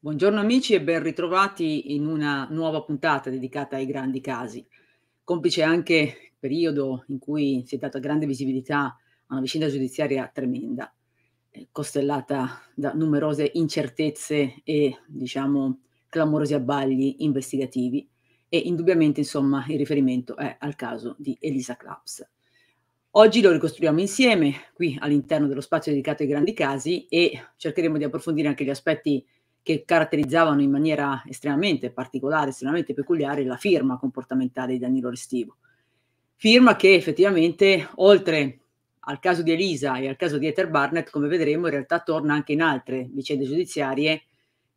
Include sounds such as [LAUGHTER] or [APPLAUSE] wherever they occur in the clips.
Buongiorno amici e ben ritrovati in una nuova puntata dedicata ai grandi casi. Complice anche il periodo in cui si è data grande visibilità a una vicenda giudiziaria tremenda, eh, costellata da numerose incertezze e, diciamo, clamorosi abbagli investigativi e indubbiamente, insomma, il riferimento è al caso di Elisa Claps. Oggi lo ricostruiamo insieme qui all'interno dello spazio dedicato ai grandi casi e cercheremo di approfondire anche gli aspetti che caratterizzavano in maniera estremamente particolare, estremamente peculiare la firma comportamentale di Danilo Restivo. Firma che effettivamente, oltre al caso di Elisa e al caso di Ether Barnett, come vedremo, in realtà torna anche in altre vicende giudiziarie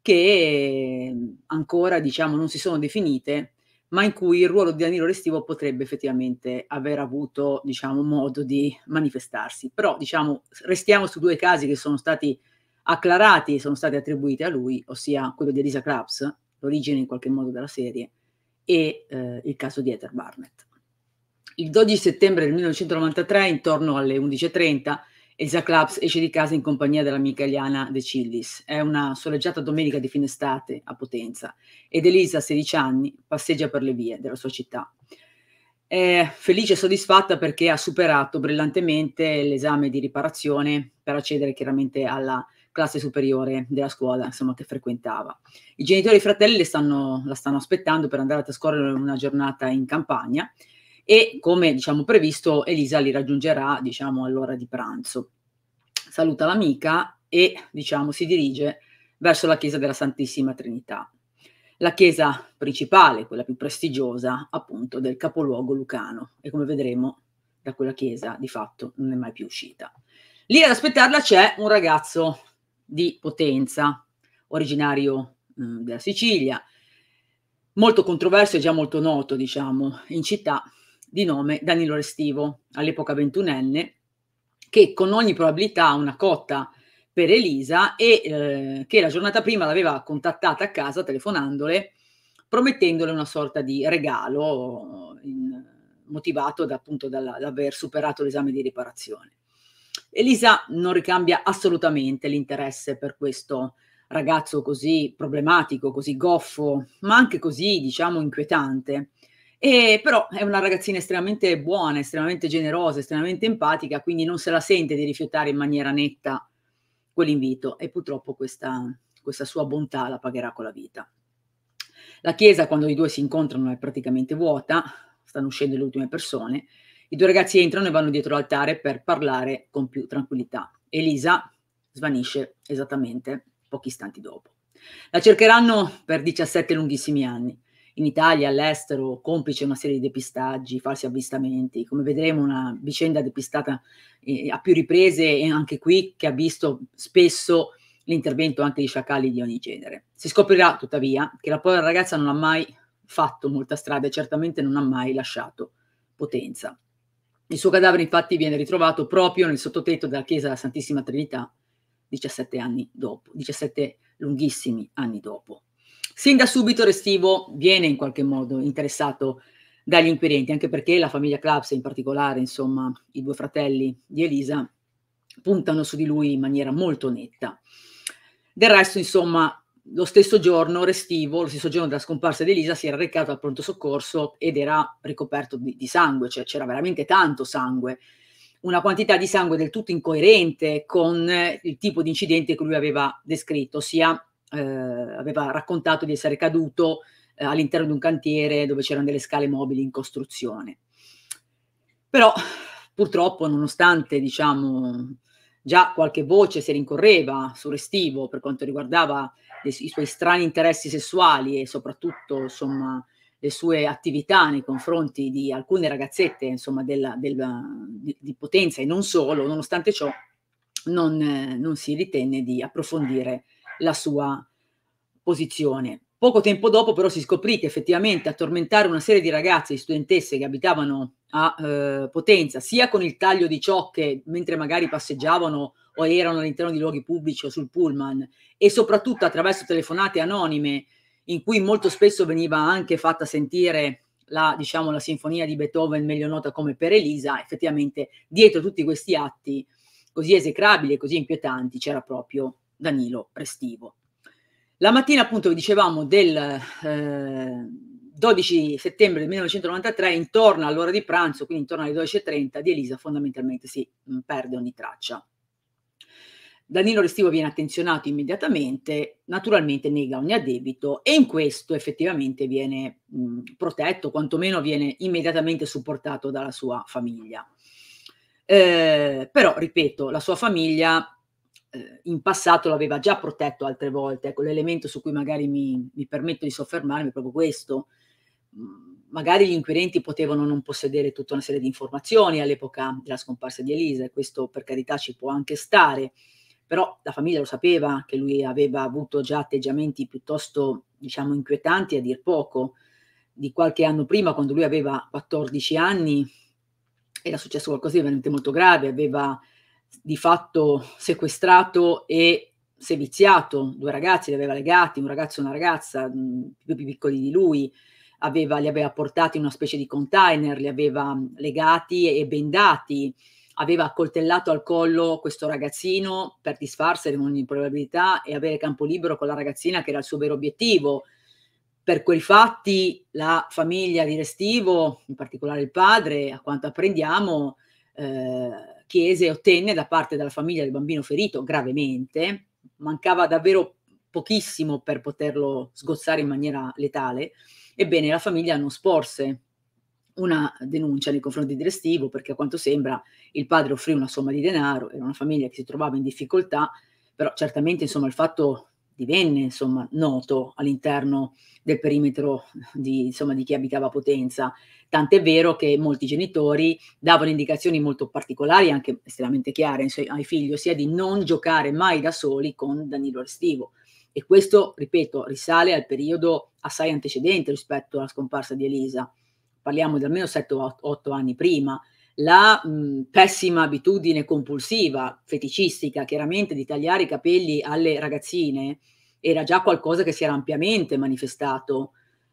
che ancora diciamo, non si sono definite, ma in cui il ruolo di Danilo Restivo potrebbe effettivamente aver avuto diciamo, modo di manifestarsi. Però diciamo, restiamo su due casi che sono stati acclarati sono stati attribuiti a lui, ossia quello di Elisa Krabs, l'origine in qualche modo della serie, e eh, il caso di Ether Barnett. Il 12 settembre del 1993, intorno alle 11.30, Elisa Krabs esce di casa in compagnia dell'amica Eliana De Cillis. È una soleggiata domenica di fine estate a Potenza ed Elisa, a 16 anni, passeggia per le vie della sua città. È felice e soddisfatta perché ha superato brillantemente l'esame di riparazione per accedere chiaramente alla classe superiore della scuola insomma, che frequentava. I genitori e i fratelli stanno, la stanno aspettando per andare a trascorrere una giornata in campagna e come diciamo, previsto Elisa li raggiungerà diciamo, all'ora di pranzo. Saluta l'amica e diciamo, si dirige verso la chiesa della Santissima Trinità, la chiesa principale, quella più prestigiosa appunto del capoluogo lucano e come vedremo da quella chiesa di fatto non è mai più uscita. Lì ad aspettarla c'è un ragazzo di Potenza, originario mh, mm, della Sicilia, molto controverso e già molto noto, diciamo, in città, di nome Danilo Restivo, all'epoca ventunenne, che con ogni probabilità ha una cotta per Elisa e eh, che la giornata prima l'aveva contattata a casa telefonandole promettendole una sorta di regalo in, motivato da, appunto dall'aver superato l'esame di riparazione. Elisa non ricambia assolutamente l'interesse per questo ragazzo così problematico, così goffo, ma anche così, diciamo, inquietante. E però è una ragazzina estremamente buona, estremamente generosa, estremamente empatica, quindi non se la sente di rifiutare in maniera netta quell'invito e purtroppo questa, questa sua bontà la pagherà con la vita. La chiesa quando i due si incontrano è praticamente vuota, stanno uscendo le ultime persone i due ragazzi entrano e vanno dietro l'altare per parlare con più tranquillità. Elisa svanisce esattamente pochi istanti dopo. La cercheranno per 17 lunghissimi anni, in Italia, all'estero, complice una serie di depistaggi, falsi avvistamenti, come vedremo una vicenda depistata eh, a più riprese e anche qui che ha visto spesso l'intervento anche di sciacalli di ogni genere. Si scoprirà tuttavia che la povera ragazza non ha mai fatto molta strada e certamente non ha mai lasciato potenza. Il suo cadavere infatti viene ritrovato proprio nel sottotetto della chiesa della Santissima Trinità 17 anni dopo, 17 lunghissimi anni dopo. Sin da subito Restivo viene in qualche modo interessato dagli inquirenti, anche perché la famiglia Claps, in particolare, insomma, i due fratelli di Elisa, puntano su di lui in maniera molto netta. Del resto, insomma, lo stesso giorno restivo, lo stesso giorno della scomparsa di Elisa, si era recato al pronto soccorso ed era ricoperto di, di sangue, cioè c'era veramente tanto sangue, una quantità di sangue del tutto incoerente con eh, il tipo di incidente che lui aveva descritto, ossia eh, aveva raccontato di essere caduto eh, all'interno di un cantiere dove c'erano delle scale mobili in costruzione. Però purtroppo, nonostante diciamo, già qualche voce si rincorreva su Restivo per quanto riguardava i suoi strani interessi sessuali e soprattutto insomma, le sue attività nei confronti di alcune ragazzette insomma, della, della, di, di, potenza e non solo, nonostante ciò non, non si ritenne di approfondire la sua posizione. Poco tempo dopo però si scoprì che effettivamente a tormentare una serie di ragazze e studentesse che abitavano a eh, Potenza, sia con il taglio di ciocche mentre magari passeggiavano o erano all'interno di luoghi pubblici o sul pullman e soprattutto attraverso telefonate anonime in cui molto spesso veniva anche fatta sentire la, diciamo, la sinfonia di Beethoven meglio nota come Per Elisa, effettivamente dietro tutti questi atti così esecrabili e così inquietanti c'era proprio Danilo Restivo. La mattina appunto vi dicevamo del... Eh, 12 settembre 1993, intorno all'ora di pranzo, quindi intorno alle 12.30, di Elisa fondamentalmente si mm, perde ogni traccia. Danilo Restivo viene attenzionato immediatamente, naturalmente nega ogni addebito e in questo effettivamente viene mh, mm, protetto, quantomeno viene immediatamente supportato dalla sua famiglia. Eh, però, ripeto, la sua famiglia eh, in passato l'aveva già protetto altre volte, ecco l'elemento su cui magari mi, mi permetto di soffermarmi è proprio questo, magari gli inquirenti potevano non possedere tutta una serie di informazioni all'epoca della scomparsa di Elisa, e questo per carità ci può anche stare, però la famiglia lo sapeva che lui aveva avuto già atteggiamenti piuttosto, diciamo, inquietanti a dir poco, di qualche anno prima, quando lui aveva 14 anni, era successo qualcosa di veramente molto grave, aveva di fatto sequestrato e seviziato due ragazzi, li aveva legati, un ragazzo e una ragazza, mm, più piccoli di lui, aveva, li aveva portati in una specie di container, li aveva mm, legati e bendati, aveva accoltellato al collo questo ragazzino per disfarsene con ogni probabilità e avere campo libero con la ragazzina che era il suo vero obiettivo. Per quei fatti la famiglia di Restivo, in particolare il padre, a quanto apprendiamo, eh, chiese e ottenne da parte della famiglia del bambino ferito gravemente, mancava davvero pochissimo per poterlo sgozzare in maniera letale, Ebbene, la famiglia non sporse una denuncia nei confronti di Restivo perché a quanto sembra il padre offrì una somma di denaro, era una famiglia che si trovava in difficoltà, però certamente insomma, il fatto divenne insomma, noto all'interno del perimetro di, insomma, di chi abitava a Potenza, tant'è vero che molti genitori davano indicazioni molto particolari, anche estremamente chiare ai, ai figli, ossia di non giocare mai da soli con Danilo Restivo e questo, ripeto, risale al periodo assai antecedente rispetto alla scomparsa di Elisa, parliamo di almeno 7-8 anni prima, la mh, pessima abitudine compulsiva, feticistica, chiaramente di tagliare i capelli alle ragazzine, era già qualcosa che si era ampiamente manifestato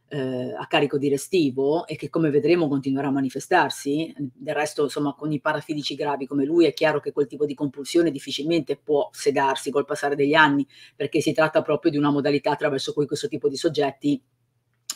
eh, a carico di restivo e che come vedremo continuerà a manifestarsi, del resto insomma con i parafilici gravi come lui è chiaro che quel tipo di compulsione difficilmente può sedarsi col passare degli anni perché si tratta proprio di una modalità attraverso cui questo tipo di soggetti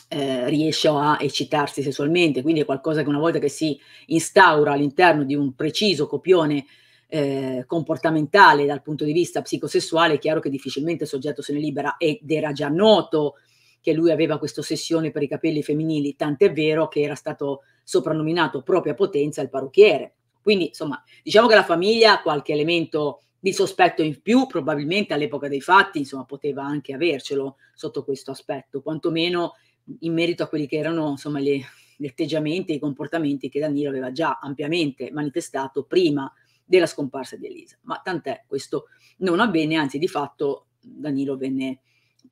eh, riesce a eccitarsi sessualmente, quindi è qualcosa che una volta che si instaura all'interno di un preciso copione eh, comportamentale dal punto di vista psicosessuale, è chiaro che difficilmente il soggetto se ne libera ed era già noto che lui aveva questa ossessione per i capelli femminili, tant'è vero che era stato soprannominato proprio a Potenza il parrucchiere. Quindi, insomma, diciamo che la famiglia ha qualche elemento di sospetto in più, probabilmente all'epoca dei fatti, insomma, poteva anche avercelo sotto questo aspetto, quantomeno in merito a quelli che erano, insomma, le, gli atteggiamenti e i comportamenti che Danilo aveva già ampiamente manifestato prima della scomparsa di Elisa. Ma tant'è, questo non avvenne, anzi di fatto Danilo venne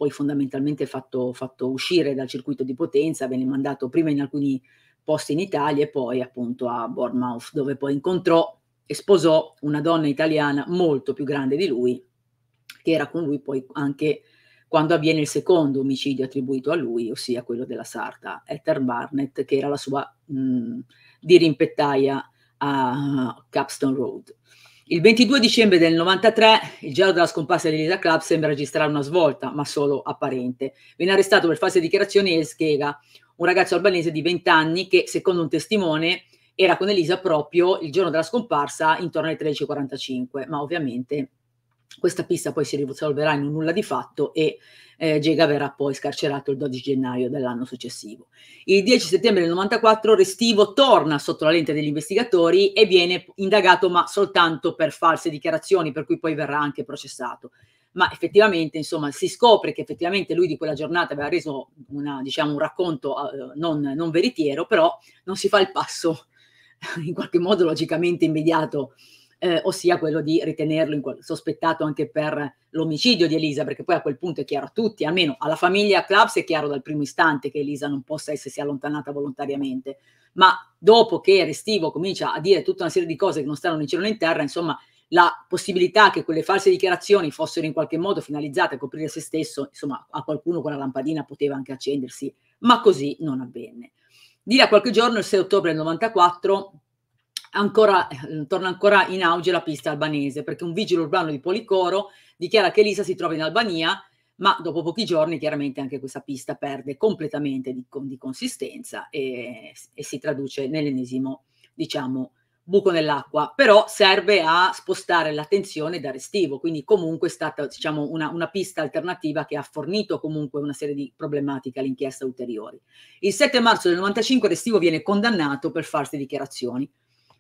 poi fondamentalmente fatto, fatto uscire dal circuito di potenza, venne mandato prima in alcuni posti in Italia e poi appunto a Bournemouth, dove poi incontrò e sposò una donna italiana molto più grande di lui, che era con lui poi anche quando avviene il secondo omicidio attribuito a lui, ossia quello della sarta Ether Barnett, che era la sua mh, dirimpettaia a Capstone Road. Il 22 dicembre del 93 il giallo della scomparsa di Lisa Club sembra registrare una svolta, ma solo apparente. Viene arrestato per false dichiarazioni El Schega, un ragazzo albanese di 20 anni che, secondo un testimone, era con Elisa proprio il giorno della scomparsa intorno alle 13.45, ma ovviamente questa pista poi si risolverà in un nulla di fatto e eh, Gega verrà poi scarcerato il 12 gennaio dell'anno successivo. Il 10 settembre del 94 Restivo torna sotto la lente degli investigatori e viene indagato ma soltanto per false dichiarazioni per cui poi verrà anche processato. Ma effettivamente, insomma, si scopre che effettivamente lui di quella giornata aveva reso una, diciamo, un racconto eh, non, non veritiero, però non si fa il passo [LAUGHS] in qualche modo logicamente immediato eh, ossia quello di ritenerlo in, sospettato anche per l'omicidio di Elisa, perché poi a quel punto è chiaro a tutti, almeno alla famiglia Clubs è chiaro dal primo istante che Elisa non possa essersi allontanata volontariamente, ma dopo che Restivo comincia a dire tutta una serie di cose che non stanno né in cielo né in terra, insomma la possibilità che quelle false dichiarazioni fossero in qualche modo finalizzate a coprire se stesso, insomma a qualcuno quella lampadina poteva anche accendersi, ma così non avvenne. Di là qualche giorno, il 6 ottobre del 94, ancora, eh, torna ancora in auge la pista albanese, perché un vigile urbano di Policoro dichiara che Elisa si trova in Albania, ma dopo pochi giorni chiaramente anche questa pista perde completamente di, di consistenza e, e, si traduce nell'ennesimo, diciamo, buco nell'acqua, però serve a spostare l'attenzione da restivo, quindi comunque è stata diciamo, una, una, pista alternativa che ha fornito comunque una serie di problematiche all'inchiesta ulteriori. Il 7 marzo del 95 Restivo viene condannato per false dichiarazioni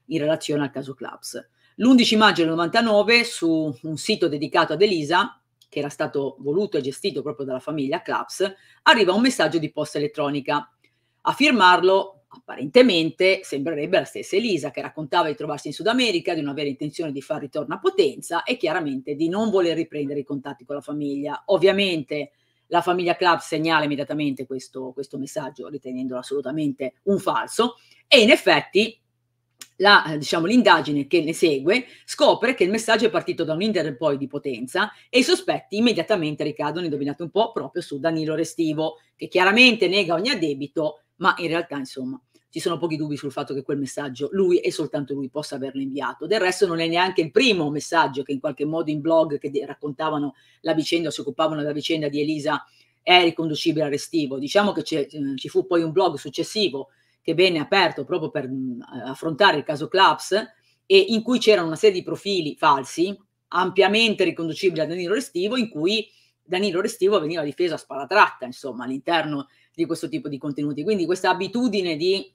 in relazione al caso Claps. L'11 maggio del 99 su un sito dedicato ad Elisa, che era stato voluto e gestito proprio dalla famiglia Claps, arriva un messaggio di posta elettronica. A firmarlo apparentemente sembrerebbe la stessa Elisa che raccontava di trovarsi in Sud America, di non avere intenzione di far ritorno a Potenza e chiaramente di non voler riprendere i contatti con la famiglia. Ovviamente la famiglia Claps segnala immediatamente questo, questo messaggio ritenendolo assolutamente un falso e in effetti la, eh, diciamo, l'indagine che ne segue scopre che il messaggio è partito da un Interpol di potenza e i sospetti immediatamente ricadono, indovinate un po', proprio su Danilo Restivo, che chiaramente nega ogni addebito, ma in realtà, insomma, ci sono pochi dubbi sul fatto che quel messaggio lui e soltanto lui possa averlo inviato. Del resto non è neanche il primo messaggio che in qualche modo in blog che raccontavano la vicenda si occupavano della vicenda di Elisa è riconducibile a Restivo. Diciamo che eh, ci fu poi un blog successivo che venne aperto proprio per affrontare il caso Claps e in cui c'erano una serie di profili falsi, ampiamente riconducibili a Danilo Restivo, in cui Danilo Restivo veniva difeso a sparatratta, insomma, all'interno di questo tipo di contenuti. Quindi questa abitudine di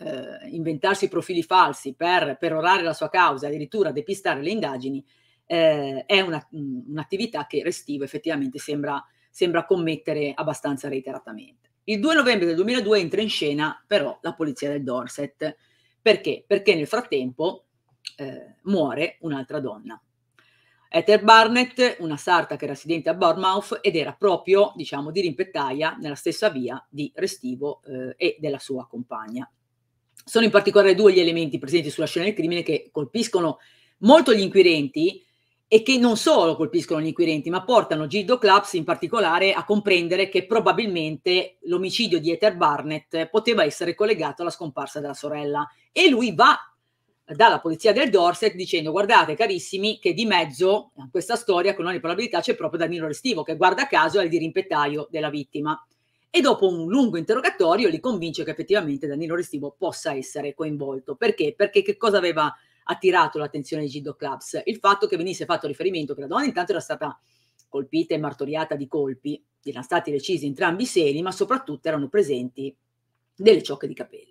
eh, inventarsi profili falsi per perorare la sua causa, addirittura depistare le indagini, eh, è una, un'attività che Restivo effettivamente sembra, sembra commettere abbastanza reiteratamente. Il 2 novembre del 2002 entra in scena però la polizia del Dorset. Perché? Perché nel frattempo eh, muore un'altra donna. Ether Barnett, una sarta che era residente a Bournemouth ed era proprio, diciamo, di rimpettaia nella stessa via di Restivo eh, e della sua compagna. Sono in particolare due gli elementi presenti sulla scena del crimine che colpiscono molto gli inquirenti, e che non solo colpiscono gli inquirenti, ma portano Gildo Claps in particolare a comprendere che probabilmente l'omicidio di Ether Barnett poteva essere collegato alla scomparsa della sorella. E lui va dalla polizia del Dorset dicendo guardate carissimi che di mezzo a questa storia con ogni probabilità c'è proprio Danilo Restivo che guarda caso è il dirimpettaio della vittima e dopo un lungo interrogatorio li convince che effettivamente Danilo Restivo possa essere coinvolto perché? perché che cosa aveva attirato l'attenzione di Gido Clubs, il fatto che venisse fatto riferimento che la donna intanto era stata colpita e martoriata di colpi, erano stati recisi entrambi i seni, ma soprattutto erano presenti delle ciocche di capelli.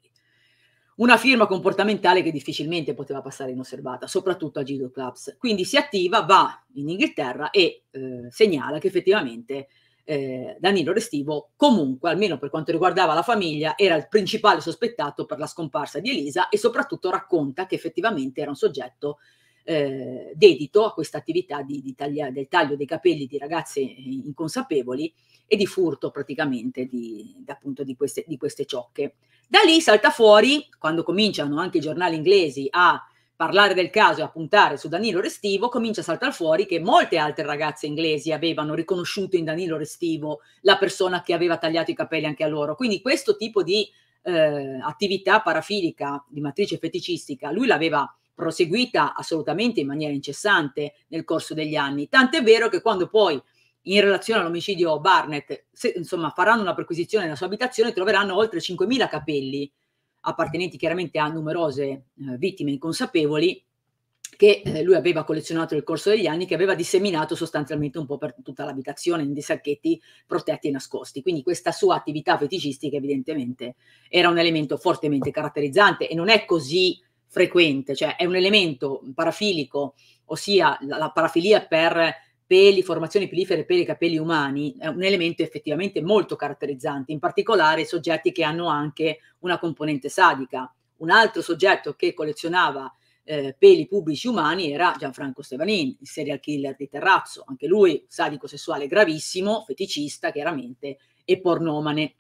Una firma comportamentale che difficilmente poteva passare inosservata, soprattutto a Gido Clubs. Quindi si attiva, va in Inghilterra e eh, segnala che effettivamente eh, Danilo Restivo, comunque, almeno per quanto riguardava la famiglia, era il principale sospettato per la scomparsa di Elisa e soprattutto racconta che effettivamente era un soggetto eh, dedito a questa attività di, di taglia, del taglio dei capelli di ragazze eh, inconsapevoli e di furto praticamente di, appunto, di, queste, di queste ciocche. Da lì salta fuori, quando cominciano anche i giornali inglesi a parlare del caso e a puntare su Danilo Restivo, comincia a saltare fuori che molte altre ragazze inglesi avevano riconosciuto in Danilo Restivo la persona che aveva tagliato i capelli anche a loro. Quindi questo tipo di eh, attività parafilica di matrice feticistica, lui l'aveva proseguita assolutamente in maniera incessante nel corso degli anni. Tant'è vero che quando poi in relazione all'omicidio Barnett, se, insomma, faranno una perquisizione nella sua abitazione, troveranno oltre 5.000 capelli appartenenti chiaramente a numerose eh, vittime inconsapevoli che eh, lui aveva collezionato nel corso degli anni, che aveva disseminato sostanzialmente un po' per tutta l'abitazione in dei sacchetti protetti e nascosti. Quindi questa sua attività feticistica evidentemente era un elemento fortemente caratterizzante e non è così frequente, cioè è un elemento parafilico, ossia la, la parafilia per peli, formazioni pilifere, per i capelli umani è un elemento effettivamente molto caratterizzante, in particolare soggetti che hanno anche una componente sadica. Un altro soggetto che collezionava eh, peli pubblici umani era Gianfranco Stevanin, il serial killer di Terrazzo, anche lui sadico sessuale gravissimo, feticista chiaramente e pornomane.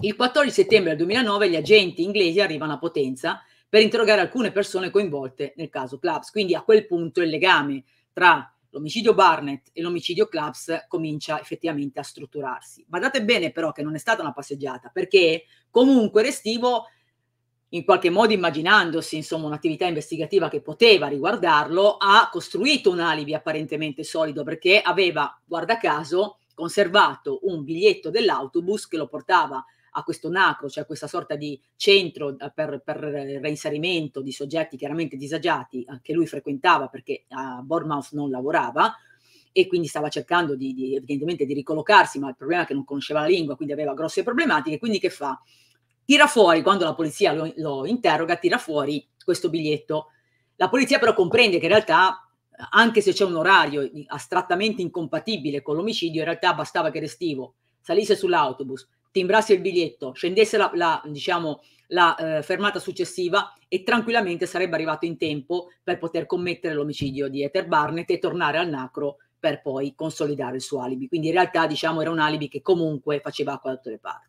Il 14 settembre del 2009 gli agenti inglesi arrivano a Potenza per interrogare alcune persone coinvolte nel caso Clubs, quindi a quel punto il legame tra l'omicidio Barnett e l'omicidio Claps comincia effettivamente a strutturarsi. Badate bene però che non è stata una passeggiata, perché comunque Restivo, in qualche modo immaginandosi insomma, un'attività investigativa che poteva riguardarlo, ha costruito un alibi apparentemente solido, perché aveva, guarda caso, conservato un biglietto dell'autobus che lo portava a questo nacro, cioè a questa sorta di centro eh, per, per reinserimento di soggetti chiaramente disagiati eh, che lui frequentava perché a Bournemouth non lavorava e quindi stava cercando di, di, evidentemente di ricollocarsi, ma il problema è che non conosceva la lingua, quindi aveva grosse problematiche, quindi che fa? Tira fuori, quando la polizia lo, lo interroga, tira fuori questo biglietto. La polizia però comprende che in realtà eh, anche se c'è un orario astrattamente incompatibile con l'omicidio, in realtà bastava che Restivo salisse sull'autobus, timbrasse il biglietto, scendesse la, la, diciamo, la eh, fermata successiva e tranquillamente sarebbe arrivato in tempo per poter commettere l'omicidio di Ether Barnett e tornare al nacro per poi consolidare il suo alibi. Quindi in realtà diciamo era un alibi che comunque faceva acqua da tutte le parti.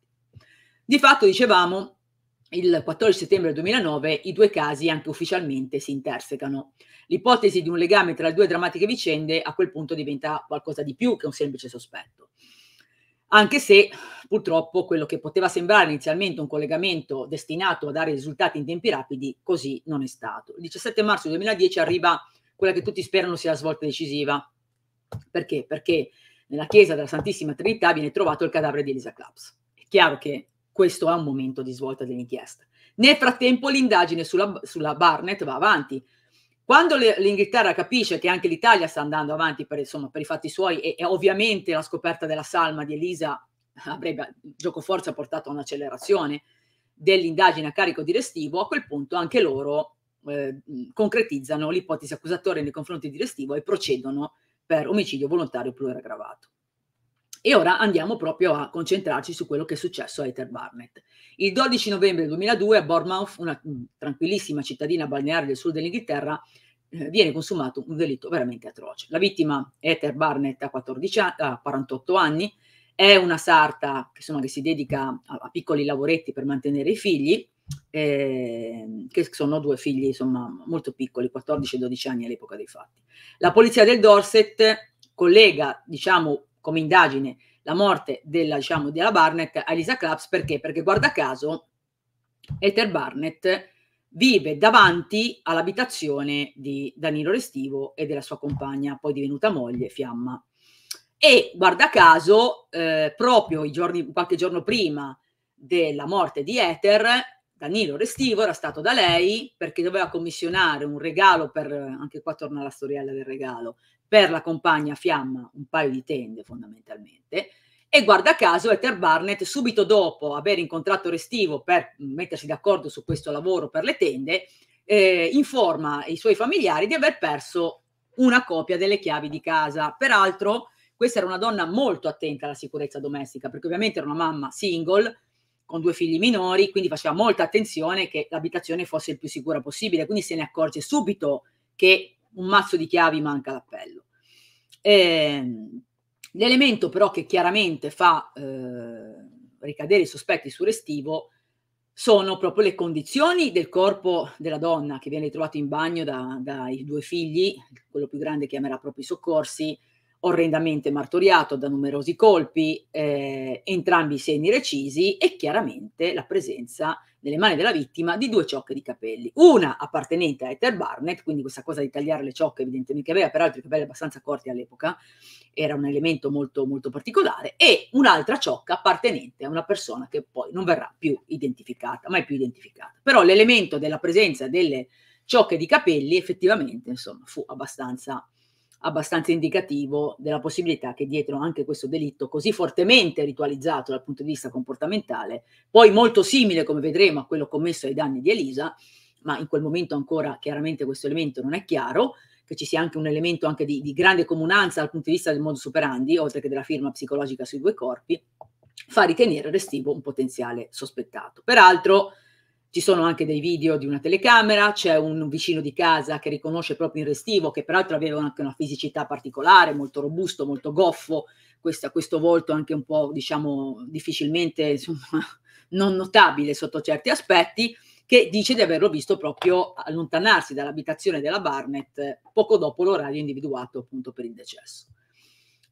Di fatto dicevamo il 14 settembre 2009 i due casi anche ufficialmente si intersecano. L'ipotesi di un legame tra le due drammatiche vicende a quel punto diventa qualcosa di più che un semplice sospetto. Anche se purtroppo quello che poteva sembrare inizialmente un collegamento destinato a dare risultati in tempi rapidi, così non è stato. Il 17 marzo 2010 arriva quella che tutti sperano sia la svolta decisiva. Perché? Perché nella chiesa della Santissima Trinità viene trovato il cadavere di Elisa Claps. È chiaro che questo è un momento di svolta dell'inchiesta. Nel frattempo l'indagine sulla, sulla Barnett va avanti. Quando l'Inghilterra capisce che anche l'Italia sta andando avanti per, insomma, per i fatti suoi e, e ovviamente la scoperta della salma di Elisa avrebbe gioco forza portato a un'accelerazione dell'indagine a carico di Restivo, a quel punto anche loro eh, concretizzano l'ipotesi accusatoria nei confronti di Restivo e procedono per omicidio volontario pluraggravato. E ora andiamo proprio a concentrarci su quello che è successo a Ether Barnett. Il 12 novembre 2002 a Bournemouth, una mm, tranquillissima cittadina balneare del sud dell'Inghilterra, eh, viene consumato un delitto veramente atroce. La vittima è Ether Barnett a, 14, ha 48 anni, è una sarta che, insomma, che si dedica a, a, piccoli lavoretti per mantenere i figli, eh, che sono due figli insomma, molto piccoli, 14 e 12 anni all'epoca dei fatti. La polizia del Dorset collega, diciamo, come indagine la morte della, diciamo, della Barnett a Elisa Claps perché? Perché guarda caso Ether Barnett vive davanti all'abitazione di Danilo Restivo e della sua compagna, poi divenuta moglie, Fiamma e guarda caso, eh, proprio giorni, qualche giorno prima della morte di Ether, Danilo Restivo era stato da lei perché doveva commissionare un regalo per, anche qua torna la storiella del regalo, per la compagna Fiamma, un paio di tende fondamentalmente. E guarda caso, Ether Barnett, subito dopo aver incontrato Restivo per mettersi d'accordo su questo lavoro per le tende, eh, informa i suoi familiari di aver perso una copia delle chiavi di casa. Peraltro, questa era una donna molto attenta alla sicurezza domestica, perché ovviamente era una mamma single, con due figli minori, quindi faceva molta attenzione che l'abitazione fosse il più sicura possibile, quindi se ne accorge subito che un mazzo di chiavi manca l'appello. Ehm, l'elemento però che chiaramente fa eh, ricadere i sospetti su Restivo sono proprio le condizioni del corpo della donna che viene ritrovato in bagno da, dai due figli, quello più grande chiamerà proprio i soccorsi, orrendamente martoriato da numerosi colpi, eh, entrambi i segni recisi e chiaramente la presenza nelle mani della vittima di due ciocche di capelli, una appartenente a Ether Barnett, quindi questa cosa di tagliare le ciocche evidentemente che aveva peraltro i capelli abbastanza corti all'epoca, era un elemento molto molto particolare, e un'altra ciocca appartenente a una persona che poi non verrà più identificata, mai più identificata. Però l'elemento della presenza delle ciocche di capelli effettivamente insomma fu abbastanza abbastanza indicativo della possibilità che dietro anche questo delitto così fortemente ritualizzato dal punto di vista comportamentale, poi molto simile, come vedremo, a quello commesso ai danni di Elisa, ma in quel momento ancora chiaramente questo elemento non è chiaro, che ci sia anche un elemento anche di, di grande comunanza dal punto di vista del modus operandi, oltre che della firma psicologica sui due corpi, fa ritenere restivo un potenziale sospettato. Peraltro, ci sono anche dei video di una telecamera, c'è un vicino di casa che riconosce proprio in restivo, che peraltro aveva anche una fisicità particolare, molto robusto, molto goffo, questo, questo volto anche un po', diciamo, difficilmente, insomma, [LAUGHS] non notabile sotto certi aspetti, che dice di averlo visto proprio allontanarsi dall'abitazione della Barnett eh, poco dopo l'orario individuato appunto per il decesso.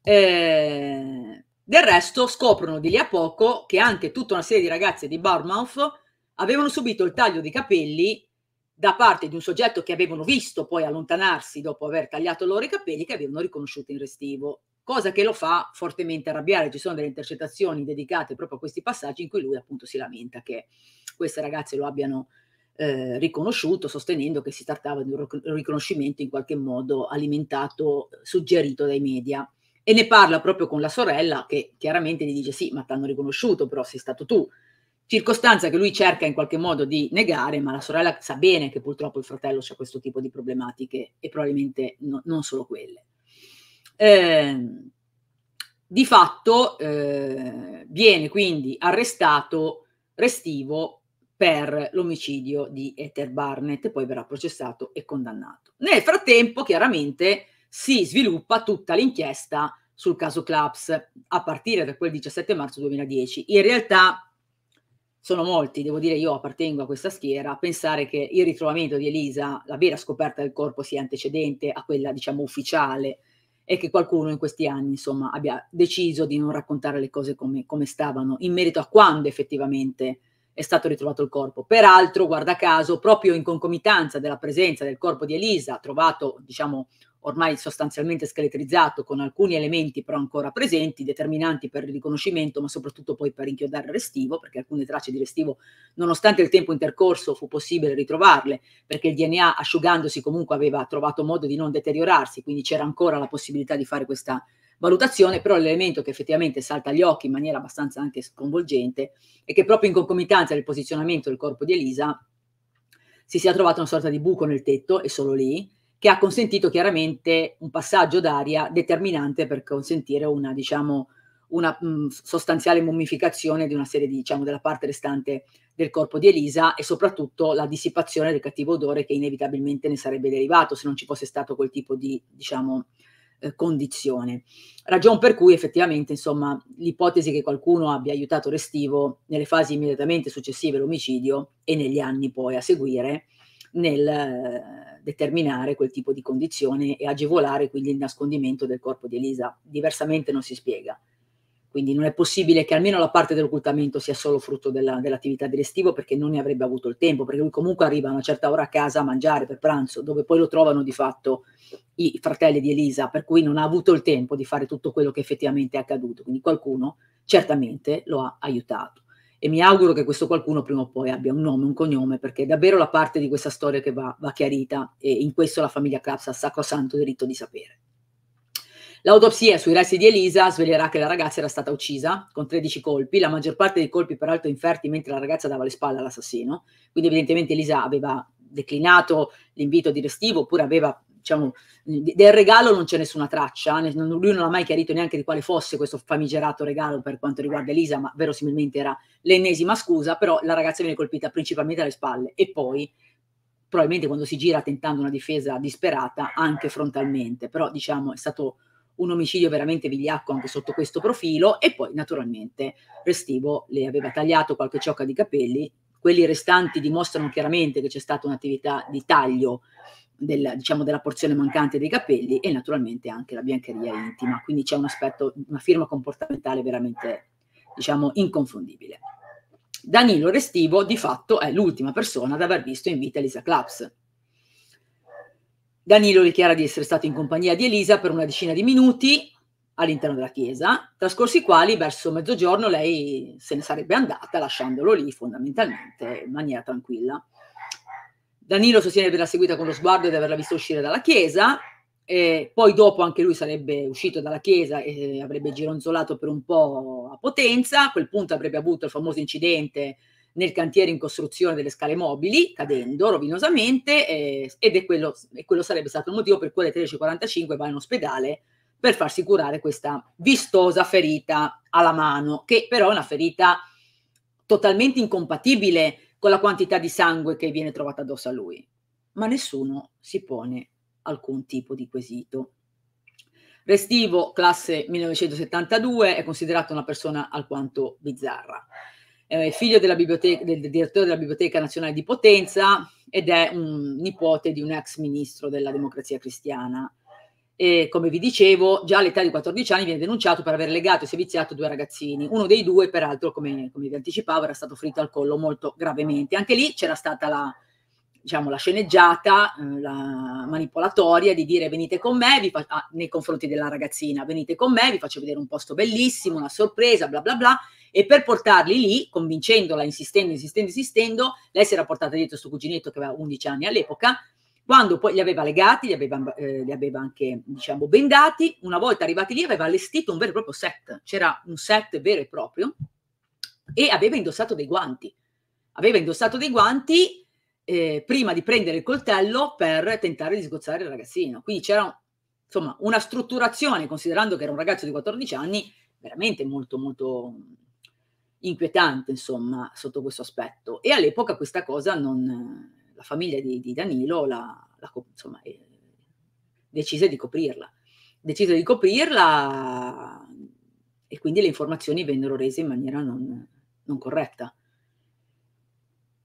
Eh, del resto scoprono di lì a poco che anche tutta una serie di ragazze di Bournemouth avevano subito il taglio di capelli da parte di un soggetto che avevano visto poi allontanarsi dopo aver tagliato loro i capelli che avevano riconosciuto in restivo, cosa che lo fa fortemente arrabbiare. Ci sono delle intercettazioni dedicate proprio a questi passaggi in cui lui appunto si lamenta che queste ragazze lo abbiano eh, riconosciuto, sostenendo che si trattava di un riconoscimento in qualche modo alimentato, suggerito dai media. E ne parla proprio con la sorella che chiaramente gli dice sì, ma ti hanno riconosciuto, però sei stato tu circostanza che lui cerca in qualche modo di negare, ma la sorella sa bene che purtroppo il fratello ha questo tipo di problematiche e probabilmente no, non solo quelle. Eh, di fatto eh, viene quindi arrestato Restivo per l'omicidio di Ether Barnett poi verrà processato e condannato. Nel frattempo, chiaramente, si sviluppa tutta l'inchiesta sul caso Claps a partire da quel 17 marzo 2010. In realtà sono molti, devo dire io appartengo a questa schiera, a pensare che il ritrovamento di Elisa, la vera scoperta del corpo sia antecedente a quella diciamo ufficiale e che qualcuno in questi anni insomma abbia deciso di non raccontare le cose come, come stavano in merito a quando effettivamente è stato ritrovato il corpo. Peraltro, guarda caso, proprio in concomitanza della presenza del corpo di Elisa, trovato diciamo ormai sostanzialmente scheletrizzato con alcuni elementi però ancora presenti, determinanti per il riconoscimento ma soprattutto poi per inchiodare il restivo, perché alcune tracce di restivo nonostante il tempo intercorso fu possibile ritrovarle, perché il DNA asciugandosi comunque aveva trovato modo di non deteriorarsi, quindi c'era ancora la possibilità di fare questa valutazione, però l'elemento che effettivamente salta agli occhi in maniera abbastanza anche sconvolgente è che proprio in concomitanza del posizionamento del corpo di Elisa si sia trovato una sorta di buco nel tetto e solo lì, che ha consentito chiaramente un passaggio d'aria determinante per consentire una, diciamo, una mm, sostanziale mummificazione di una serie di, diciamo, della parte restante del corpo di Elisa e soprattutto la dissipazione del cattivo odore che inevitabilmente ne sarebbe derivato se non ci fosse stato quel tipo di, diciamo, eh, condizione. Ragion per cui effettivamente, insomma, l'ipotesi che qualcuno abbia aiutato Restivo nelle fasi immediatamente successive all'omicidio e negli anni poi a seguire, nel eh, determinare quel tipo di condizione e agevolare quindi il nascondimento del corpo di Elisa. Diversamente non si spiega. Quindi non è possibile che almeno la parte dell'occultamento sia solo frutto della, dell'attività dell'estivo perché non ne avrebbe avuto il tempo, perché lui comunque arriva a una certa ora a casa a mangiare per pranzo, dove poi lo trovano di fatto i fratelli di Elisa, per cui non ha avuto il tempo di fare tutto quello che effettivamente è accaduto. Quindi qualcuno certamente lo ha aiutato e mi auguro che questo qualcuno prima o poi abbia un nome, un cognome, perché è davvero la parte di questa storia che va, va chiarita e in questo la famiglia Claps ha sacrosanto diritto di sapere. L'autopsia sui resti di Elisa svelerà che la ragazza era stata uccisa con 13 colpi, la maggior parte dei colpi peraltro inferti mentre la ragazza dava le spalle all'assassino, quindi evidentemente Elisa aveva declinato l'invito di restivo oppure aveva diciamo, del regalo non c'è nessuna traccia, lui non ha mai chiarito neanche di quale fosse questo famigerato regalo per quanto riguarda Elisa, ma verosimilmente era l'ennesima scusa, però la ragazza viene colpita principalmente alle spalle e poi probabilmente quando si gira tentando una difesa disperata anche frontalmente, però diciamo è stato un omicidio veramente vigliacco anche sotto questo profilo e poi naturalmente Restivo le aveva tagliato qualche ciocca di capelli, quelli restanti dimostrano chiaramente che c'è stata un'attività di taglio del, diciamo, della porzione mancante dei capelli e naturalmente anche la biancheria intima. Quindi c'è un aspetto, una firma comportamentale veramente, diciamo, inconfondibile. Danilo Restivo di fatto è l'ultima persona ad aver visto in vita Elisa Claps. Danilo dichiara di essere stato in compagnia di Elisa per una decina di minuti all'interno della chiesa, trascorsi i quali verso mezzogiorno lei se ne sarebbe andata lasciandolo lì fondamentalmente in maniera tranquilla. Danilo sostiene di averla seguita con lo sguardo e di averla vista uscire dalla chiesa, eh, poi dopo anche lui sarebbe uscito dalla chiesa e avrebbe gironzolato per un po' a potenza, a quel punto avrebbe avuto il famoso incidente nel cantiere in costruzione delle scale mobili, cadendo rovinosamente, eh, ed è quello, e quello sarebbe stato il motivo per cui alle 13.45 va in ospedale per farsi curare questa vistosa ferita alla mano, che però è una ferita totalmente incompatibile con la quantità di sangue che viene trovata addosso a lui, ma nessuno si pone alcun tipo di quesito. Restivo, classe 1972, è considerato una persona alquanto bizzarra. È figlio del direttore della Biblioteca Nazionale di Potenza ed è un nipote di un ex ministro della democrazia cristiana e come vi dicevo, già all'età di 14 anni viene denunciato per aver legato e seviziato due ragazzini. Uno dei due, peraltro, come, come vi anticipavo, era stato ferito al collo molto gravemente. Anche lì c'era stata la, diciamo, la sceneggiata, eh, la manipolatoria di dire venite con me, fa- ah, nei confronti della ragazzina, venite con me, vi faccio vedere un posto bellissimo, una sorpresa, bla bla bla, e per portarli lì, convincendola, insistendo, insistendo, insistendo, lei si era portata dietro suo cuginetto che aveva 11 anni all'epoca, quando poi li aveva legati, li aveva, eh, li aveva anche, diciamo, bendati, una volta arrivati lì aveva allestito un vero e proprio set. C'era un set vero e proprio e aveva indossato dei guanti. Aveva indossato dei guanti eh, prima di prendere il coltello per tentare di sgozzare il ragazzino. Quindi c'era insomma una strutturazione, considerando che era un ragazzo di 14 anni, veramente molto molto inquietante, insomma, sotto questo aspetto. E all'epoca questa cosa non la famiglia di, di Danilo la, la, insomma, eh, decise di coprirla. Decise di coprirla e quindi le informazioni vennero rese in maniera non, non corretta.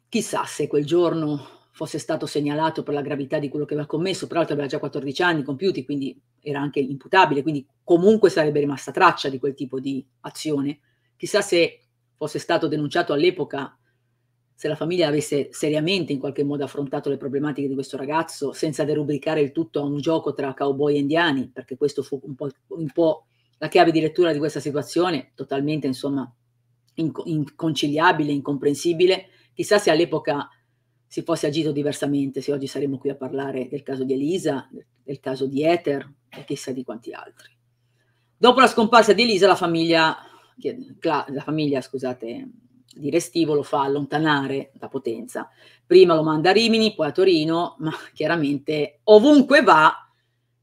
Chissà se quel giorno fosse stato segnalato per la gravità di quello che aveva commesso, peraltro aveva già 14 anni compiuti, quindi era anche imputabile, quindi comunque sarebbe rimasta traccia di quel tipo di azione. Chissà se fosse stato denunciato all'epoca se la famiglia avesse seriamente in qualche modo affrontato le problematiche di questo ragazzo senza derubricare il tutto a un gioco tra cowboy e indiani, perché questo fu un po', un po la chiave di lettura di questa situazione, totalmente insomma inc inconciliabile, incomprensibile, chissà se all'epoca si fosse agito diversamente, se oggi saremmo qui a parlare del caso di Elisa, del caso di Ether e chissà di quanti altri. Dopo la scomparsa di Elisa, la famiglia, la famiglia scusate, di Restivo lo fa allontanare da Potenza. Prima lo manda a Rimini, poi a Torino, ma chiaramente ovunque va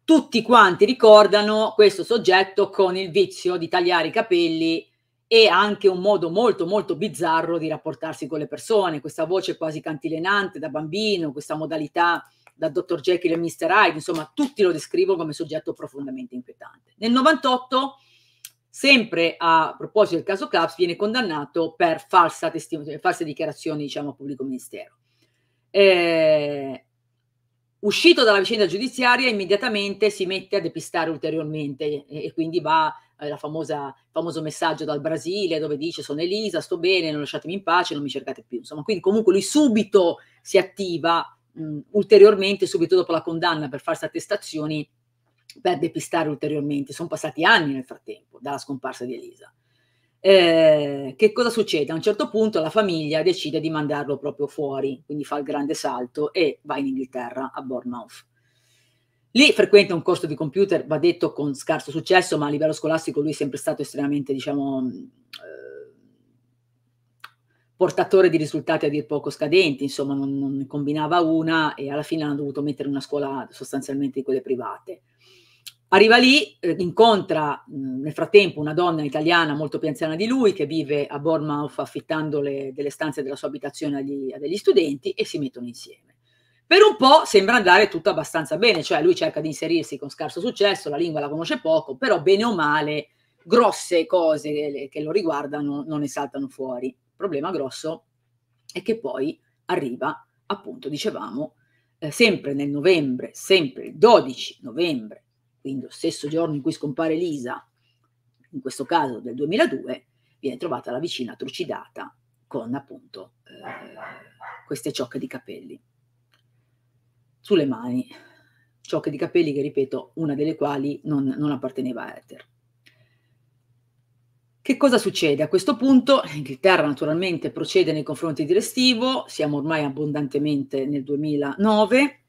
tutti quanti ricordano questo soggetto con il vizio di tagliare i capelli e anche un modo molto molto bizzarro di rapportarsi con le persone, questa voce quasi cantilenante da bambino, questa modalità da Dr. Jekyll e Mr. Hyde, insomma tutti lo descrivono come soggetto profondamente inquietante. Nel 98 Sempre a proposito del caso Caps, viene condannato per falsa testimon- false dichiarazioni diciamo, a pubblico ministero. Eh, uscito dalla vicenda giudiziaria, immediatamente si mette a depistare ulteriormente e, e quindi va eh, il famoso messaggio dal Brasile dove dice sono Elisa, sto bene, non lasciatemi in pace, non mi cercate più. Insomma, quindi comunque lui subito si attiva mh, ulteriormente, subito dopo la condanna per farsi attestazioni per depistare ulteriormente. Sono passati anni nel frattempo dalla scomparsa di Elisa. Eh, che cosa succede? A un certo punto la famiglia decide di mandarlo proprio fuori, quindi fa il grande salto e va in Inghilterra a Bournemouth. Lì frequenta un corso di computer, va detto con scarso successo, ma a livello scolastico lui è sempre stato estremamente, diciamo, mm, eh, portatore di risultati a dir poco scadenti, insomma non, non combinava una e alla fine hanno dovuto mettere una scuola sostanzialmente di quelle private Arriva lì, eh, incontra mh, mm, nel frattempo una donna italiana molto più anziana di lui che vive a Bournemouth affittando le, delle stanze della sua abitazione agli, a degli studenti e si mettono insieme. Per un po' sembra andare tutto abbastanza bene, cioè lui cerca di inserirsi con scarso successo, la lingua la conosce poco, però bene o male grosse cose che lo riguardano non ne saltano fuori. Il problema grosso è che poi arriva, appunto, dicevamo, eh, sempre nel novembre, sempre il 12 novembre quindi lo stesso giorno in cui scompare Lisa, in questo caso del 2002, viene trovata la vicina trucidata con appunto eh, queste ciocche di capelli sulle mani, ciocche di capelli che ripeto, una delle quali non, non apparteneva a Ether. Che cosa succede? A questo punto l'Inghilterra naturalmente procede nei confronti di Restivo, siamo ormai abbondantemente nel 2009,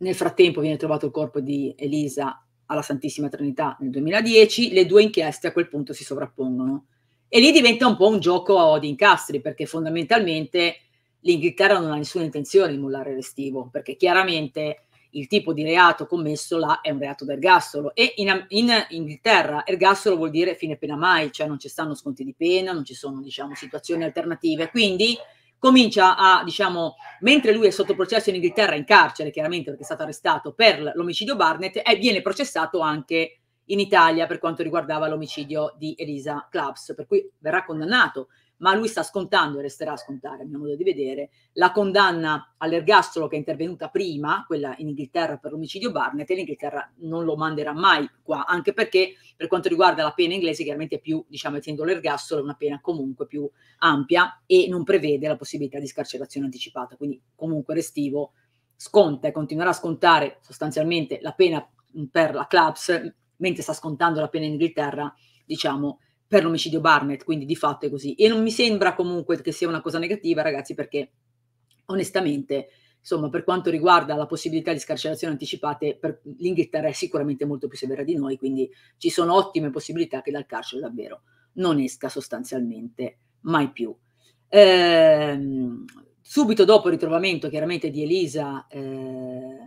nel frattempo viene trovato il corpo di Elisa alla Santissima Trinità nel 2010, le due inchieste a quel punto si sovrappongono. E lì diventa un po' un gioco di incastri, perché fondamentalmente l'Inghilterra non ha nessuna intenzione di mollare l'estivo, perché chiaramente il tipo di reato commesso là è un reato d'ergastolo e in, in, Inghilterra ergastolo vuol dire fine pena mai, cioè non ci stanno sconti di pena, non ci sono diciamo situazioni alternative, quindi comincia a, diciamo, mentre lui è sotto processo in Inghilterra, in carcere chiaramente perché è stato arrestato per l'omicidio Barnett, e viene processato anche in Italia per quanto riguardava l'omicidio di Elisa Claps, per cui verrà condannato ma lui sta scontando e resterà a scontare, a mio modo di vedere, la condanna all'ergastolo che è intervenuta prima, quella in Inghilterra per l'omicidio Barnett, e l'Inghilterra non lo manderà mai qua, anche perché per quanto riguarda la pena inglese chiaramente è più, diciamo, essendo l'ergastolo, è una pena comunque più ampia e non prevede la possibilità di scarcerazione anticipata, quindi comunque Restivo sconta e continuerà a scontare sostanzialmente la pena per la Clubs, mentre sta scontando la pena in Inghilterra, diciamo, per l'omicidio Barnett, quindi di fatto è così. E non mi sembra comunque che sia una cosa negativa, ragazzi, perché onestamente, insomma, per quanto riguarda la possibilità di scarcerazione anticipate, l'Inghilterra è sicuramente molto più severa di noi, quindi ci sono ottime possibilità che dal carcere davvero non esca sostanzialmente mai più. Ehm, subito dopo il ritrovamento, chiaramente, di Elisa... Eh,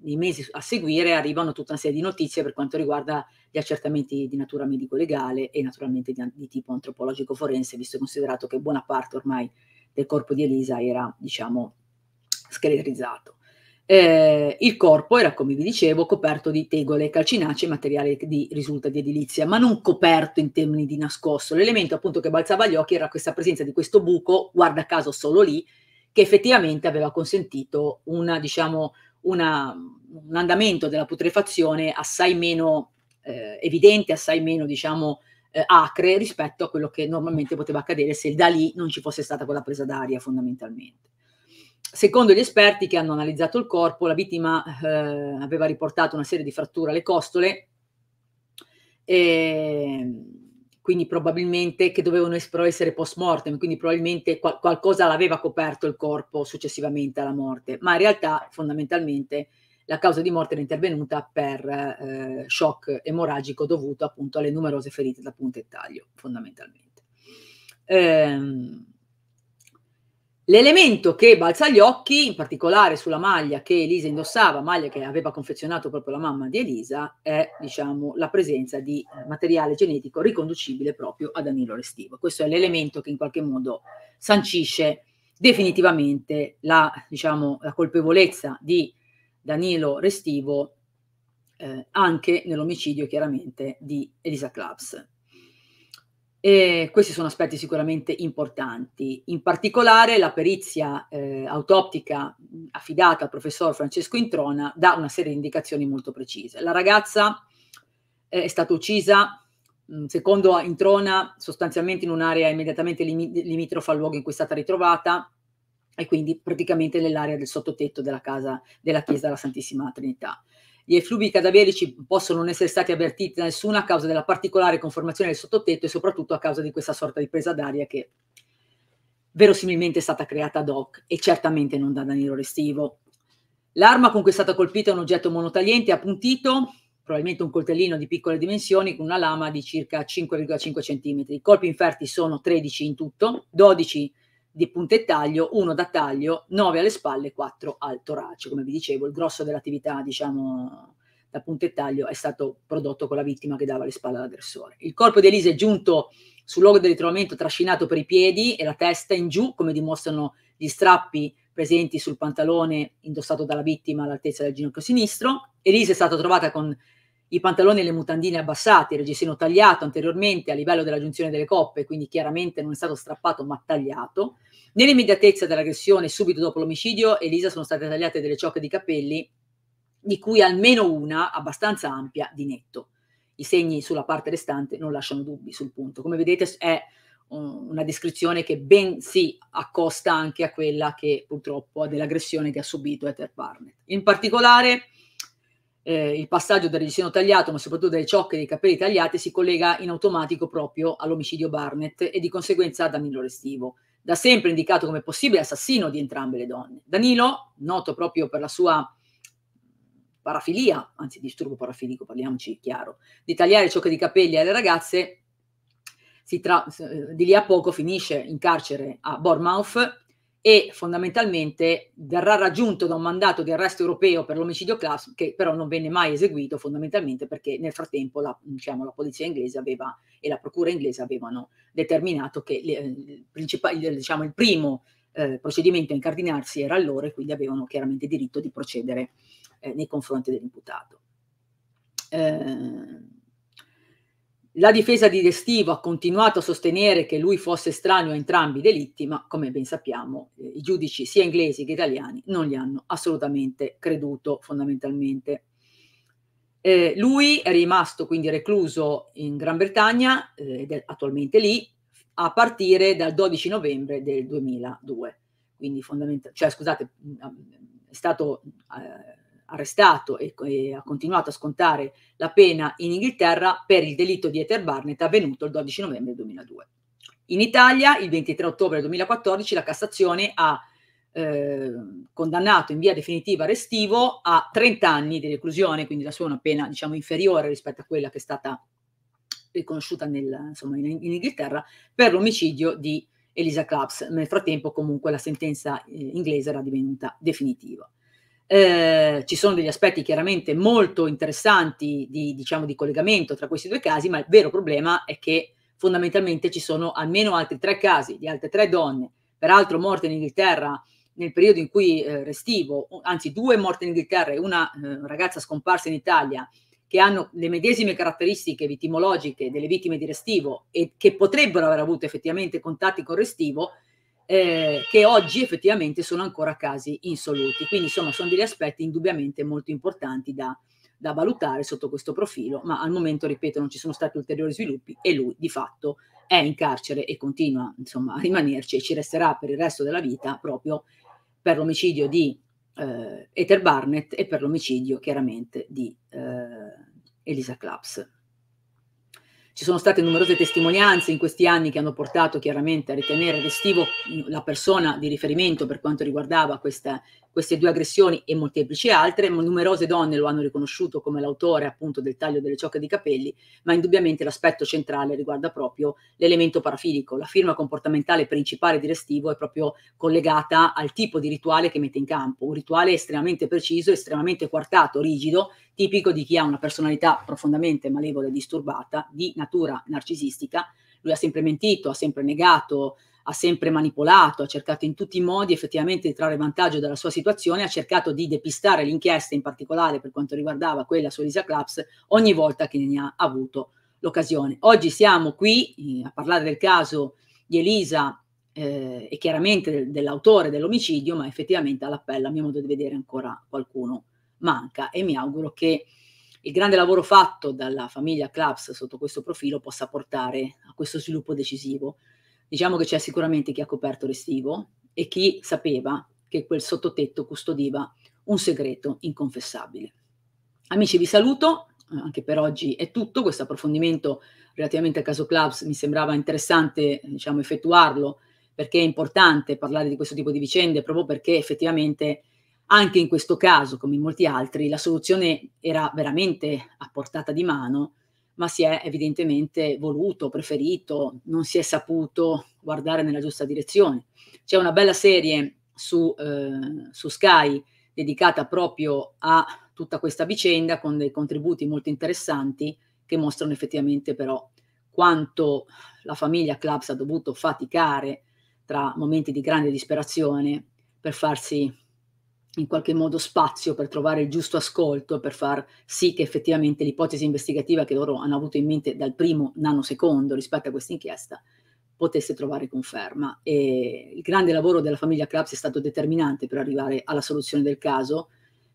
nei mesi a seguire arrivano tutta una serie di notizie per quanto riguarda gli accertamenti di natura medico-legale e naturalmente di, di tipo antropologico-forense, visto e considerato che buona parte ormai del corpo di Elisa era, diciamo, scheletrizzato. Eh, il corpo era, come vi dicevo, coperto di tegole e calcinacee, materiale che di, risulta di edilizia, ma non coperto in termini di nascosto. L'elemento appunto che balzava agli occhi era questa presenza di questo buco, guarda caso solo lì, che effettivamente aveva consentito una, diciamo, una, un andamento della putrefazione assai meno eh, evidente, assai meno, diciamo, eh, acre rispetto a quello che normalmente poteva accadere se da lì non ci fosse stata quella presa d'aria fondamentalmente. Secondo gli esperti che hanno analizzato il corpo, la vittima eh, aveva riportato una serie di fratture alle costole. E ehm, quindi probabilmente che dovevano però essere post mortem, quindi probabilmente qual- qualcosa l'aveva coperto il corpo successivamente alla morte, ma in realtà fondamentalmente la causa di morte era intervenuta per eh, shock emorragico dovuto appunto alle numerose ferite da punta e taglio, fondamentalmente. Ehm, L'elemento che balza agli occhi, in particolare sulla maglia che Elisa indossava, maglia che aveva confezionato proprio la mamma di Elisa, è diciamo, la presenza di eh, materiale genetico riconducibile proprio a Danilo Restivo. Questo è l'elemento che in qualche modo sancisce definitivamente la, diciamo, la colpevolezza di Danilo Restivo eh, anche nell'omicidio chiaramente di Elisa Claps. E questi sono aspetti sicuramente importanti, in particolare la perizia eh, autoptica affidata al professor Francesco Introna dà una serie di indicazioni molto precise. La ragazza eh, è stata uccisa, secondo Introna, sostanzialmente in un'area immediatamente lim- limitrofa al luogo in cui è stata ritrovata e quindi praticamente nell'area del sottotetto della casa della chiesa della Santissima Trinità. Gli effluvi cadaverici possono non essere stati avvertiti da nessuno a causa della particolare conformazione del sottotetto e soprattutto a causa di questa sorta di presa d'aria che verosimilmente è stata creata ad hoc e certamente non da Danilo Restivo. L'arma con cui è stata colpita è un oggetto monotagliente appuntito, probabilmente un coltellino di piccole dimensioni con una lama di circa 5,5 cm. I colpi inferti sono 13 in tutto, 12 in di punte taglio, 1 da taglio, nove alle spalle, quattro al torace. Come vi dicevo, il grosso dell'attività, diciamo, da punte taglio è stato prodotto con la vittima che dava le spalle all'aggressore. Il corpo di Elisa è giunto sul luogo del ritrovamento trascinato per i piedi e la testa in giù, come dimostrano gli strappi presenti sul pantalone indossato dalla vittima all'altezza del ginocchio sinistro. Elisa è stata trovata con i pantaloni e le mutandine abbassati, il reggiseno tagliato anteriormente a livello della giunzione delle coppe, quindi chiaramente non è stato strappato ma tagliato. Nell'immediatezza dell'aggressione subito dopo l'omicidio, Elisa sono state tagliate delle ciocche di capelli, di cui almeno una abbastanza ampia di netto. I segni sulla parte restante non lasciano dubbi sul punto. Come vedete è una descrizione che ben si accosta anche a quella che purtroppo dell'aggressione che ha subito Ether Barnett. In particolare eh, il passaggio del reggiseno tagliato, ma soprattutto delle ciocche e dei capelli tagliati, si collega in automatico proprio all'omicidio Barnett e di conseguenza a Danilo Restivo, da sempre indicato come possibile assassino di entrambe le donne. Danilo, noto proprio per la sua parafilia, anzi disturbo parafilico, parliamoci chiaro, di tagliare ciocche di capelli alle ragazze, eh, di lì a poco finisce in carcere a Bournemouth e fondamentalmente verrà raggiunto da un mandato di arresto europeo per l'omicidio classico che però non venne mai eseguito fondamentalmente perché nel frattempo la, diciamo, la polizia inglese aveva, e la procura inglese avevano determinato che eh, il, diciamo, il, primo eh, procedimento a incardinarsi era loro e quindi avevano chiaramente diritto di procedere eh, nei confronti dell'imputato. Eh, la difesa di Restivo ha continuato a sostenere che lui fosse estraneo a entrambi i delitti, ma come ben sappiamo eh, i giudici sia inglesi che italiani non gli hanno assolutamente creduto fondamentalmente. Eh, lui è rimasto quindi recluso in Gran Bretagna eh, ed è attualmente lì a partire dal 12 novembre del 2002. Quindi fondamentalmente, cioè scusate, mm, è stato eh, arrestato e, e, ha continuato a scontare la pena in Inghilterra per il delitto di Ether Barnett avvenuto il 12 novembre 2002. In Italia, il 23 ottobre 2014, la Cassazione ha eh, condannato in via definitiva Restivo a 30 anni di reclusione, quindi la sua è una pena diciamo, inferiore rispetto a quella che è stata riconosciuta nel, insomma, in, in, Inghilterra per l'omicidio di Elisa Claps. Nel frattempo comunque la sentenza eh, inglese era divenuta definitiva. Eh, ci sono degli aspetti chiaramente molto interessanti di, diciamo, di collegamento tra questi due casi, ma il vero problema è che fondamentalmente ci sono almeno altri tre casi di altre tre donne, peraltro morte in Inghilterra nel periodo in cui eh, restivo, anzi due morte in Inghilterra e una eh, ragazza scomparsa in Italia, che hanno le medesime caratteristiche vitimologiche delle vittime di restivo e che potrebbero aver avuto effettivamente contatti con restivo, eh, che oggi effettivamente sono ancora casi insoluti. Quindi insomma sono degli aspetti indubbiamente molto importanti da, da valutare sotto questo profilo, ma al momento, ripeto, non ci sono stati ulteriori sviluppi e lui di fatto è in carcere e continua insomma, a rimanerci e ci resterà per il resto della vita proprio per l'omicidio di eh, Ether Barnett e per l'omicidio chiaramente di eh, Elisa Claps. Ci sono state numerose testimonianze in questi anni che hanno portato chiaramente a ritenere Restivo la persona di riferimento per quanto riguardava questa, queste due aggressioni e molteplici altre. Numerose donne lo hanno riconosciuto come l'autore appunto del taglio delle ciocche di capelli, ma indubbiamente l'aspetto centrale riguarda proprio l'elemento parafilico. La firma comportamentale principale di Restivo è proprio collegata al tipo di rituale che mette in campo, un rituale estremamente preciso, estremamente quartato, rigido, tipico di chi ha una personalità profondamente malevole e disturbata, di natura narcisistica. Lui ha sempre mentito, ha sempre negato, ha sempre manipolato, ha cercato in tutti i modi effettivamente di trarre vantaggio dalla sua situazione, ha cercato di depistare l'inchiesta, in particolare per quanto riguardava quella su Elisa Claps, ogni volta che ne ha avuto l'occasione. Oggi siamo qui eh, a parlare del caso di Elisa eh, e chiaramente dell'autore dell'omicidio, ma effettivamente all'appello, a mio modo di vedere, ancora qualcuno manca e mi auguro che il grande lavoro fatto dalla famiglia Clubs sotto questo profilo possa portare a questo sviluppo decisivo. Diciamo che c'è sicuramente chi ha coperto l'estivo e chi sapeva che quel sottotetto custodiva un segreto inconfessabile. Amici vi saluto, anche per oggi è tutto, questo approfondimento relativamente al caso Clubs mi sembrava interessante diciamo, effettuarlo perché è importante parlare di questo tipo di vicende proprio perché effettivamente anche in questo caso, come in molti altri, la soluzione era veramente a portata di mano, ma si è evidentemente voluto, preferito, non si è saputo guardare nella giusta direzione. C'è una bella serie su, eh, su Sky dedicata proprio a tutta questa vicenda con dei contributi molto interessanti che mostrano effettivamente però quanto la famiglia Clubs ha dovuto faticare tra momenti di grande disperazione per farsi in qualche modo spazio per trovare il giusto ascolto, per far sì che effettivamente l'ipotesi investigativa che loro hanno avuto in mente dal primo nanosecondo rispetto a questa inchiesta potesse trovare conferma. E il grande lavoro della famiglia Krabs è stato determinante per arrivare alla soluzione del caso,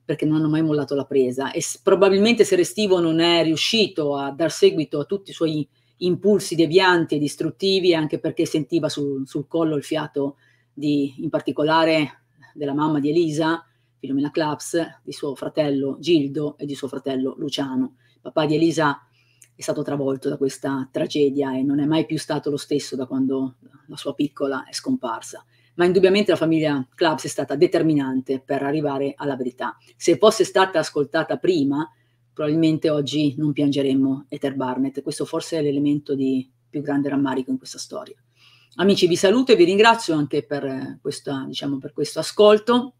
perché non hanno mai mollato la presa e probabilmente se Restivo non è riuscito a dar seguito a tutti i suoi impulsi devianti e distruttivi, anche perché sentiva sul, sul collo il fiato di, in particolare della mamma di Elisa, Filomena Claps, di suo fratello Gildo e di suo fratello Luciano. Il papà di Elisa è stato travolto da questa tragedia e non è mai più stato lo stesso da quando la sua piccola è scomparsa. Ma indubbiamente la famiglia Claps è stata determinante per arrivare alla verità. Se fosse stata ascoltata prima, probabilmente oggi non piangeremmo Ether Barnett. Questo forse è l'elemento di più grande rammarico in questa storia. Amici, vi saluto e vi ringrazio anche per, questa, diciamo, per questo ascolto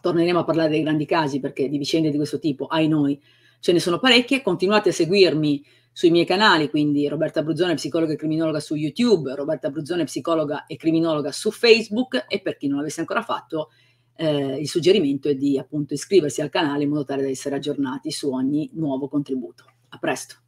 torneremo a parlare dei grandi casi perché di vicende di questo tipo, ai noi, ce ne sono parecchie. Continuate a seguirmi sui miei canali, quindi Roberta Bruzzone, psicologa e criminologa su YouTube, Roberta Bruzzone, psicologa e criminologa su Facebook e per chi non l'avesse ancora fatto, eh, il suggerimento è di appunto iscriversi al canale in modo tale da essere aggiornati su ogni nuovo contributo. A presto!